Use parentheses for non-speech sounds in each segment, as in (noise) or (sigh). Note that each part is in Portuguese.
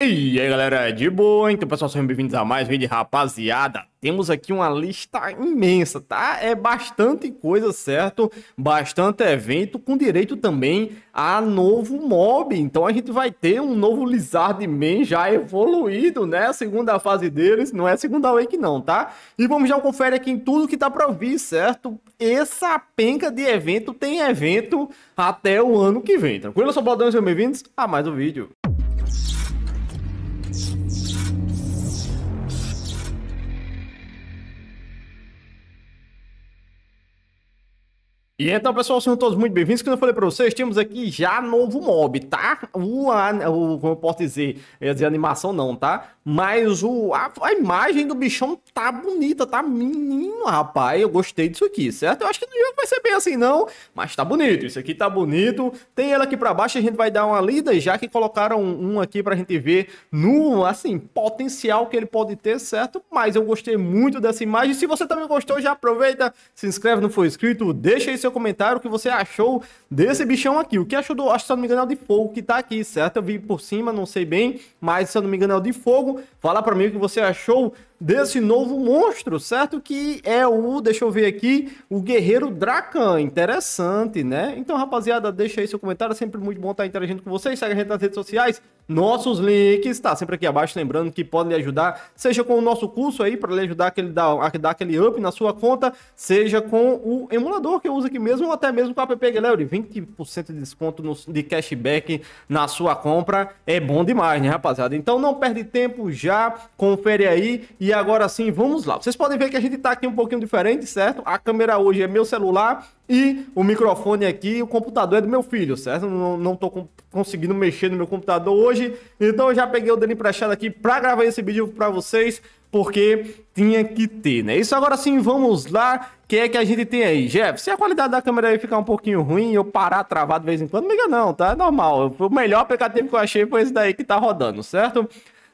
E aí galera, de boa? Então pessoal, sejam bem-vindos a mais um vídeo, rapaziada. Temos aqui uma lista imensa, tá? É bastante coisa, certo? Bastante evento, com direito também a novo mob. Então a gente vai ter um novo Lizardman já evoluído, né? Segunda fase deles, não é segunda wake não, tá? E vamos já conferir aqui em tudo que tá pra vir, certo? Essa penca de evento tem evento até o ano que vem, tranquilo? Eu sou o Baldão, sejam bem-vindos a mais um vídeo. E então, pessoal, sejam todos muito bem-vindos. Como eu falei para vocês, temos aqui já novo mob, tá? O, o como eu posso dizer, é ia dizer animação não, tá? Mas o, a, a, imagem do bichão tá bonita, tá menino, rapaz. Eu gostei disso aqui, certo? Eu acho que no jogo vai ser bem assim, não. Mas tá bonito, isso aqui tá bonito. Tem ela aqui pra baixo, a gente vai dar uma lida, já que colocaram um aqui pra gente ver no, assim, potencial que ele pode ter, certo? Mas eu gostei muito dessa imagem. Se você também gostou, já aproveita, se inscreve não for inscrito, deixa aí seu comentário o que você achou desse bichão aqui. O que achou do, acho que se eu não me engano, é o de fogo que tá aqui, certo? Eu vi por cima, não sei bem, mas se eu não me engano é o de fogo. Fala para mim o que você achou desse novo monstro, certo? Que é o, deixa eu ver aqui, o Guerreiro Dracan. Interessante, né? Então, rapaziada, deixa aí seu comentário. É sempre muito bom estar interagindo com vocês. Segue a gente nas redes sociais. Nossos links, tá sempre aqui abaixo. Lembrando que podem lhe ajudar, seja com o nosso curso aí, para lhe ajudar aquele, dar, dar aquele up na sua conta, seja com o emulador que eu uso aqui mesmo, ou até mesmo com a app Gallery, 20% de desconto no, de cashback na sua compra. É bom demais, né, rapaziada? Então, não perde tempo já, confere aí e e agora sim, vamos lá. Vocês podem ver que a gente está aqui um pouquinho diferente, certo? A câmera hoje é meu celular e o microfone aqui, o computador é do meu filho, certo? Não, não tô com, conseguindo mexer no meu computador hoje, então eu já peguei o dele emprestado aqui para gravar esse vídeo para vocês, porque tinha que ter, né? Isso agora sim, vamos lá. O que é que a gente tem aí, Jeff? Se a qualidade da câmera aí ficar um pouquinho ruim, eu parar travado de vez em quando, não liga não, tá? É normal. O melhor aplicativo que eu achei foi esse daí que tá rodando, certo?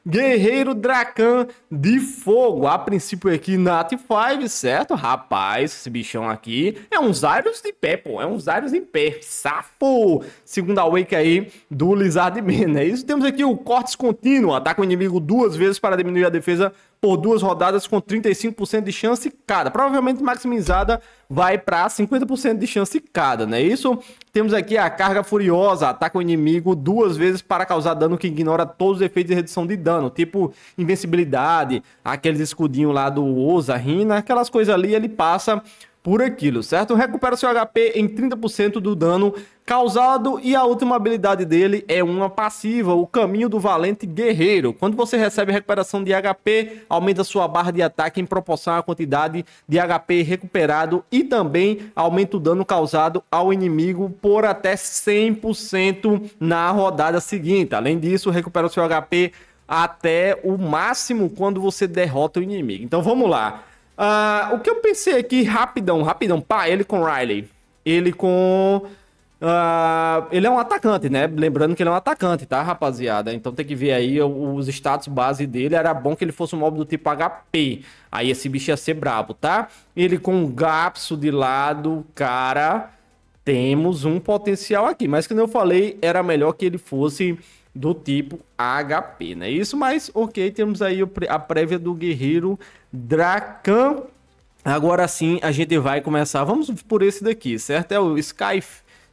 Guerreiro Dracan de Fogo. A princípio aqui Nat 5, certo? Rapaz, esse bichão aqui é um Zyrus de pé, pô. É um Zyrus em pé. Safo! Segunda wake aí do Lizard Man, é isso? Temos aqui o Cortes Contínuo. Ataca o inimigo duas vezes para diminuir a defesa por duas rodadas com 35% de chance cada. Provavelmente maximizada vai para 50% de chance cada, né? Isso temos aqui a carga furiosa, ataca o inimigo duas vezes para causar dano que ignora todos os efeitos de redução de dano, tipo invencibilidade, aqueles escudinho lá do Oza, Rina, aquelas coisas ali, ele passa por aquilo, certo? Recupera seu HP em 30% do dano causado e a última habilidade dele é uma passiva, o Caminho do Valente Guerreiro. Quando você recebe recuperação de HP, aumenta sua barra de ataque em proporção à quantidade de HP recuperado e também aumenta o dano causado ao inimigo por até 100% na rodada seguinte. Além disso, recupera seu HP até o máximo quando você derrota o inimigo. Então vamos lá. Uh, o que eu pensei aqui, rapidão, rapidão, pá, ele com Riley. Ele com. Uh, ele é um atacante, né? Lembrando que ele é um atacante, tá, rapaziada? Então tem que ver aí os status base dele. Era bom que ele fosse um mob do tipo HP. Aí esse bicho ia ser brabo, tá? Ele com Gapso de lado, cara. Temos um potencial aqui. Mas como eu falei, era melhor que ele fosse do tipo HP, né? Isso, mas ok, temos aí a prévia do guerreiro Dracan. Agora sim, a gente vai começar. Vamos por esse daqui, certo? É o Sky,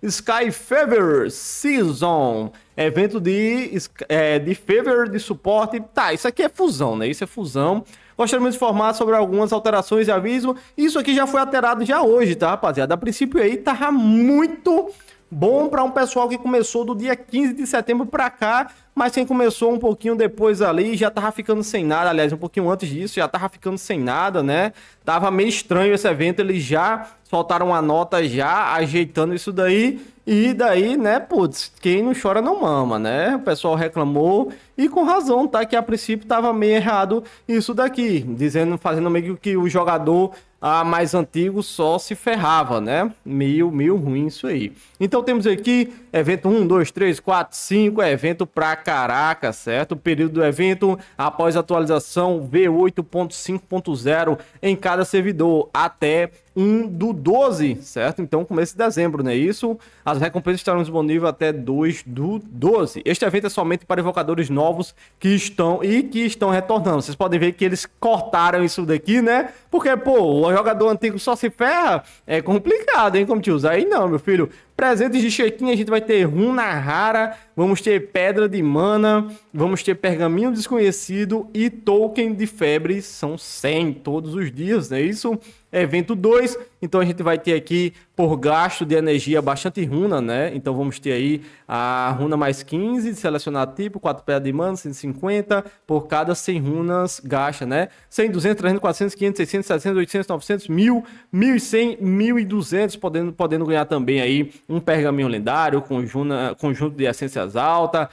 Sky Fever Season, evento de, é, de Fever de suporte. Tá, isso aqui é fusão, né? Isso é fusão. Gostaríamos de informar sobre algumas alterações e aviso. Isso aqui já foi alterado já hoje, tá, rapaziada? A princípio aí tava muito Bom para um pessoal que começou do dia 15 de setembro para cá, mas quem começou um pouquinho depois ali já tava ficando sem nada, aliás, um pouquinho antes disso já tava ficando sem nada, né? Tava meio estranho esse evento, eles já soltaram uma nota já ajeitando isso daí. E daí, né, putz, quem não chora não mama, né? O pessoal reclamou e com razão, tá? Que a princípio tava meio errado isso daqui, dizendo, fazendo meio que o jogador a mais antigo só se ferrava, né? Mil, mil ruim isso aí. Então temos aqui evento 1, 2, 3, 4, 5, é evento pra caraca, certo? O período do evento após atualização V8.5.0 em cada servidor até 1 do 12, certo? Então, começo de dezembro, né? Isso, as recompensas estarão disponíveis até 2 do 12. Este evento é somente para invocadores novos que estão e que estão retornando. Vocês podem ver que eles cortaram isso daqui, né? Porque, pô, o jogador antigo só se ferra, é complicado, hein, como te usar. Aí não, meu filho, Presentes de Shekin, a gente vai ter Runa Rara, vamos ter Pedra de Mana, vamos ter Pergaminho Desconhecido e Token de Febre, são 100 todos os dias, é né? isso? Evento 2, então a gente vai ter aqui por gasto de energia bastante runa, né? Então vamos ter aí a runa mais 15, selecionar tipo, 4 pedras de mana, 150, por cada 100 runas gasta, né? 100, 200, 300, 400, 500, 600, 700, 800, 900, 1000, 1100, 1200, podendo, podendo ganhar também aí um pergaminho lendário, conjuna, conjunto de essências alta,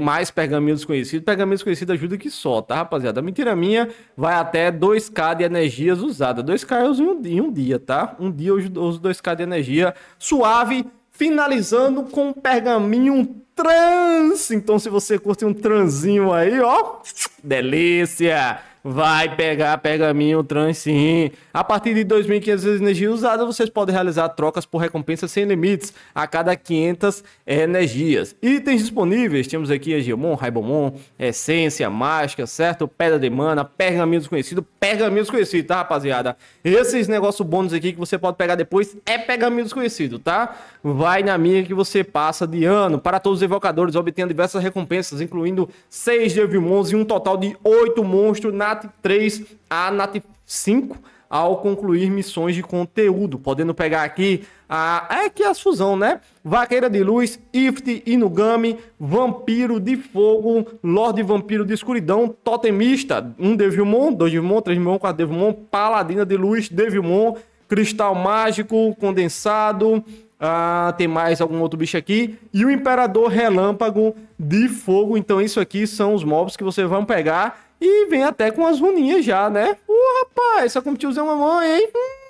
mais pergaminho desconhecido. Pergaminho desconhecido ajuda que só, tá, rapaziada? A mentira minha vai até 2k de energias usada. 2k eu uso em um, dia, tá? Um dia eu uso 2k de energia suave, finalizando com um pergaminho trans. Então, se você curte um transinho aí, ó, delícia! vai pegar pergaminho trans sim. A partir de 2.500 energia usada, vocês podem realizar trocas por recompensas sem limites a cada 500 energias. Itens disponíveis, temos aqui a Gemon, Raibomon, Essência, Máscara, certo? Pedra de Mana, Pergaminho Desconhecido, Pergaminho Desconhecido, tá rapaziada? Esses negócios bônus aqui que você pode pegar depois é Pergaminho Desconhecido, tá? Vai na minha que você passa de ano. Para todos os evocadores, obtendo diversas recompensas, incluindo 6 Devil Mons e um total de 8 monstros na NAT 3 a NAT 5 ao concluir missões de conteúdo, podendo pegar aqui a é que é a fusão, né? Vaqueira de Luz, Ift, Inugami, Vampiro de Fogo, Lorde Vampiro de Escuridão, Totemista, um Devilmon, dois Devilmon, três Devilmon, quatro Devilmon, Paladina de Luz, Devilmon, Cristal Mágico, Condensado, ah, tem mais algum outro bicho aqui. E o Imperador Relâmpago de Fogo. Então, isso aqui são os mobs que você vão pegar. E vem até com as runinhas já, né? Uh, rapaz, só como tiozão mamãe, hein? Hum.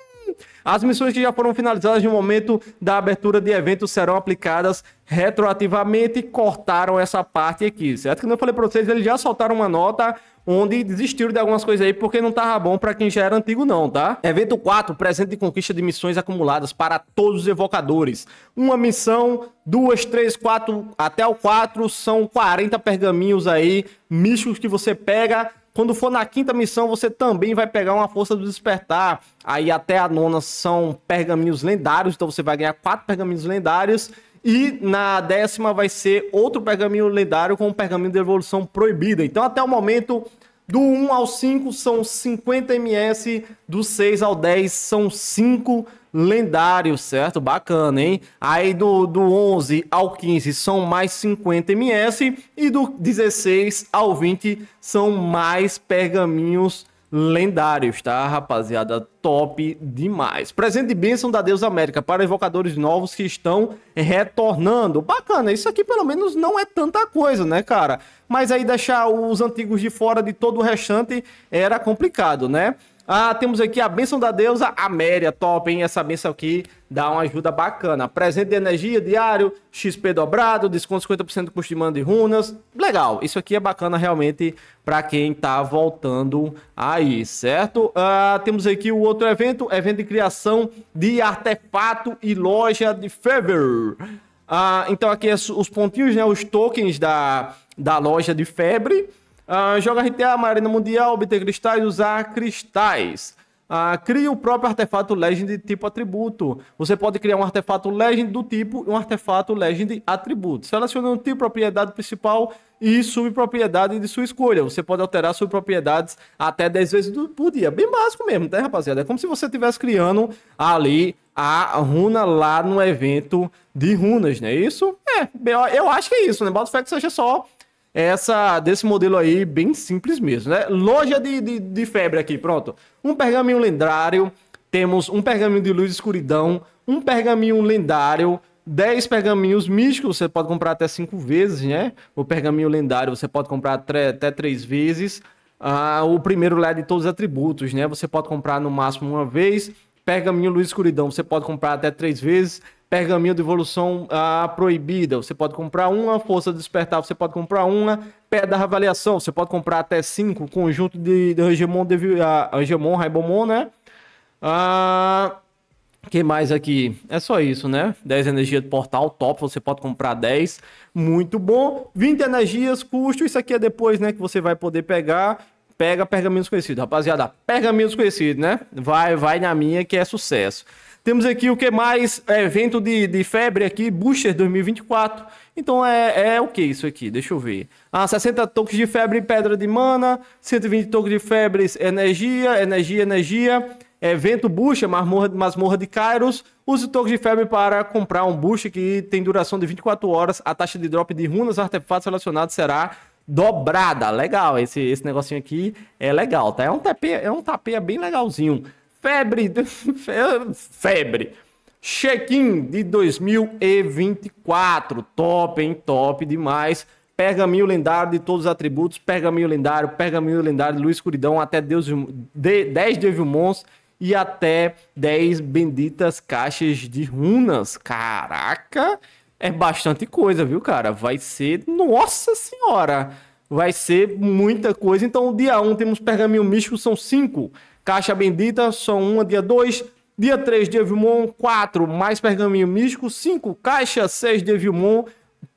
As missões que já foram finalizadas no momento da abertura de eventos serão aplicadas retroativamente, e cortaram essa parte aqui, certo? Que eu falei para vocês, eles já soltaram uma nota onde desistiram de algumas coisas aí porque não tava bom para quem já era antigo não, tá? Evento 4, presente de conquista de missões acumuladas para todos os evocadores. Uma missão, duas, três, quatro, até o quatro, são 40 pergaminhos aí, místicos que você pega quando for na quinta missão, você também vai pegar uma força do despertar. Aí até a nona são pergaminhos lendários, então você vai ganhar quatro pergaminhos lendários. E na décima vai ser outro pergaminho lendário com um pergaminho de evolução proibida. Então até o momento, do 1 ao 5 são 50 ms, do 6 ao 10 são 5 ms lendário, certo? Bacana, hein? Aí do, do 11 ao 15 são mais 50 ms e do 16 ao 20 são mais pergaminhos lendários, tá, rapaziada? Top demais. Presente de bênção da Deus América para evocadores novos que estão retornando. Bacana, isso aqui pelo menos não é tanta coisa, né, cara? Mas aí deixar os antigos de fora de todo o restante era complicado, né? Ah, temos aqui a benção da deusa Améria, top, hein? Essa benção aqui dá uma ajuda bacana. Presente de energia, diário, XP dobrado, desconto 50% do custo de mando de runas. Legal, isso aqui é bacana realmente para quem tá voltando aí, certo? Ah, temos aqui o outro evento, evento de criação de artefato e loja de Fever. Ah, então aqui é os pontinhos, né? Os tokens da, da loja de Febre. Uh, joga RTA, Marina Mundial, obter cristais, usar cristais. Uh, ah, cria o próprio artefato Legend tipo atributo. Você pode criar um artefato Legend do tipo e um artefato Legend atributo. Selecionando tipo propriedade principal e subpropriedade de sua escolha. Você pode alterar subpropriedades até 10 vezes do, por dia. Bem básico mesmo, tá, rapaziada? É como se você estivesse criando ali a runa lá no evento de runas, não é isso? É, eu acho que é isso, né? Bota fé que seja só é essa desse modelo aí bem simples mesmo, né? Loja de, de, de febre aqui, pronto. Um pergaminho lendário, temos um pergaminho de luz e escuridão, um pergaminho lendário, 10 pergaminhos místicos, você pode comprar até 5 vezes, né? O pergaminho lendário você pode comprar até 3 vezes. Ah, o primeiro lá é de todos os atributos, né? Você pode comprar no máximo uma vez. Pergaminho Luz Escuridão você pode comprar até três vezes pergaminho de evolução ah, proibida. Você pode comprar uma, força de despertar, você pode comprar uma, pedra da avaliação, você pode comprar até cinco, conjunto de, de Angemon, de, ah, Angemon, Raibomon, né? Ah, que mais aqui? É só isso, né? 10 energia de portal, top, você pode comprar 10, muito bom. 20 energias, custo, isso aqui é depois, né, que você vai poder pegar. Pega pergaminhos conhecidos, rapaziada, pergaminhos conhecidos, né? Vai, vai na minha que é sucesso. Temos aqui o que mais? É, evento de, de febre aqui, Booster 2024. Então é, é o que isso aqui? Deixa eu ver. Ah, 60 toques de febre pedra de mana, 120 toques de febre energia, energia, energia. Evento é, Bucha, masmorra, masmorra de Kairos. Use toques de febre para comprar um Booster que tem duração de 24 horas. A taxa de drop de runas artefatos relacionados será dobrada. Legal, esse, esse negocinho aqui é legal, tá? É um tapinha, é um tapete bem legalzinho febre, (laughs) febre. Check-in de 2024. Top, hein? Top demais. Pergaminho lendário de todos os atributos. Pergaminho lendário, pergaminho lendário, luz escuridão, até Deus, de, 10 Devil e até 10 benditas caixas de runas. Caraca! É bastante coisa, viu, cara? Vai ser. Nossa Senhora! Vai ser muita coisa. Então, dia 1 um, temos pergaminho místico, são 5. Caixa Bendita, são uma, dia 2. Dia 3, Devilmon, 4, mais Pergaminho Místico, 5, Caixa, 6, Devilmon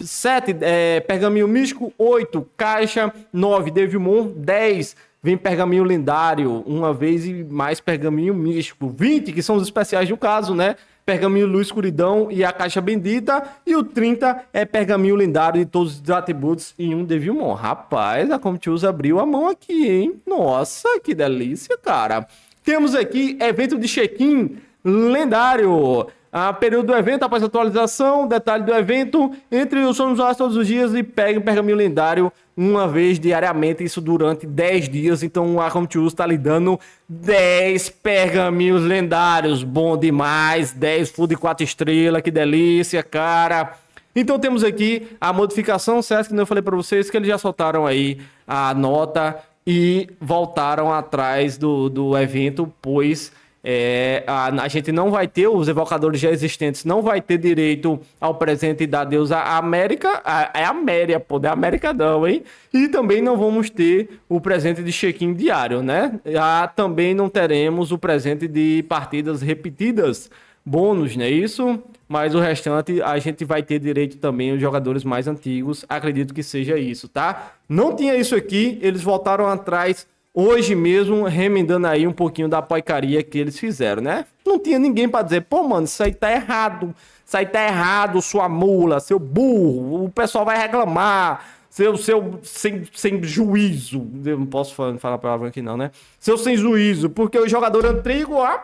7, é, Pergaminho Místico, 8, Caixa, 9, Devilmon, 10, vem Pergaminho Lendário, uma vez e mais Pergaminho Místico, 20, que são os especiais do caso, né? Pergaminho Luz Escuridão e a Caixa Bendita, e o 30 é Pergaminho Lendário de todos os atributos em um Devilmon. Rapaz, a Comptius abriu a mão aqui, hein? Nossa, que delícia, cara. Temos aqui evento de check-in lendário a período do evento, após a atualização, detalhe do evento, entre os somos horas todos os dias e pegue um pergaminho lendário uma vez diariamente, isso durante 10 dias. Então o Arkham Tools está lhe dando 10 pergaminhos lendários. Bom demais, 10 food 4 estrelas, que delícia, cara. Então temos aqui a modificação certo que eu falei para vocês que eles já soltaram aí a nota e voltaram atrás do, do evento, pois é, a, a, gente não vai ter, os evocadores já existentes não vai ter direito ao presente da deusa América, é a, a Améria, pô, é América não, hein? E também não vamos ter o presente de check-in diário, né? Ah, também não teremos o presente de partidas repetidas, bônus, né? Isso, mas o restante a gente vai ter direito também os jogadores mais antigos, acredito que seja isso, tá? Não tinha isso aqui, eles voltaram atrás hoje mesmo remendando aí um pouquinho da paicaria que eles fizeram, né? Não tinha ninguém para dizer, pô, mano, isso aí tá errado, isso aí tá errado, sua mula, seu burro, o pessoal vai reclamar, seu, seu sem, sem juízo, eu não posso falar, falar a palavra aqui não, né? Seu sem juízo, porque o jogador antigo, ó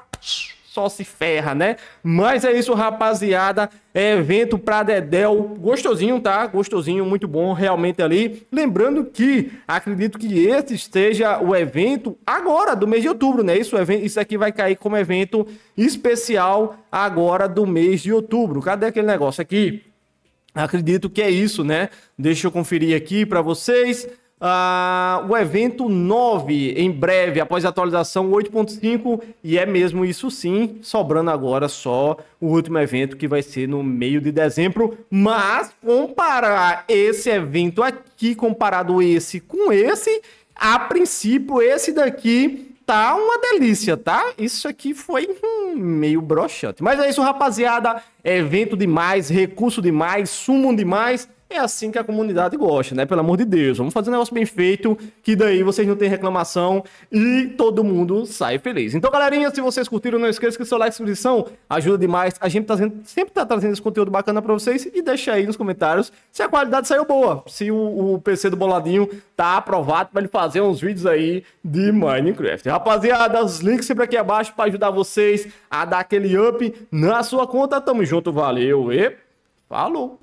só se ferra, né? Mas é isso, rapaziada. É evento pra Dedel. Gostosinho, tá? Gostosinho, muito bom realmente ali. Lembrando que acredito que esse esteja o evento agora do mês de outubro, né? Isso, isso aqui vai cair como evento especial agora do mês de outubro. Cadê aquele negócio aqui? Acredito que é isso, né? Deixa eu conferir aqui para vocês. Uh, o evento 9, em breve, após a atualização 8.5, e é mesmo isso sim, sobrando agora só o último evento que vai ser no meio de dezembro. Mas comparar esse evento aqui, comparado esse com esse, a princípio, esse daqui tá uma delícia, tá? Isso aqui foi hum, meio broxante. Mas é isso, rapaziada. evento demais, recurso demais, sumo demais. É assim que a comunidade gosta, né? Pelo amor de Deus, vamos fazer um negócio bem feito, que daí vocês não têm reclamação e todo mundo sai feliz. Então, galerinha, se vocês curtiram, não esqueça que seu like e inscrição ajuda demais. A gente tá sendo, sempre tá trazendo esse conteúdo bacana para vocês e deixa aí nos comentários se a qualidade saiu boa, se o, o PC do Boladinho tá aprovado para ele fazer uns vídeos aí de Minecraft. Rapaziada, os links sempre aqui abaixo para ajudar vocês a dar aquele up na sua conta. Tamo junto, valeu e falou!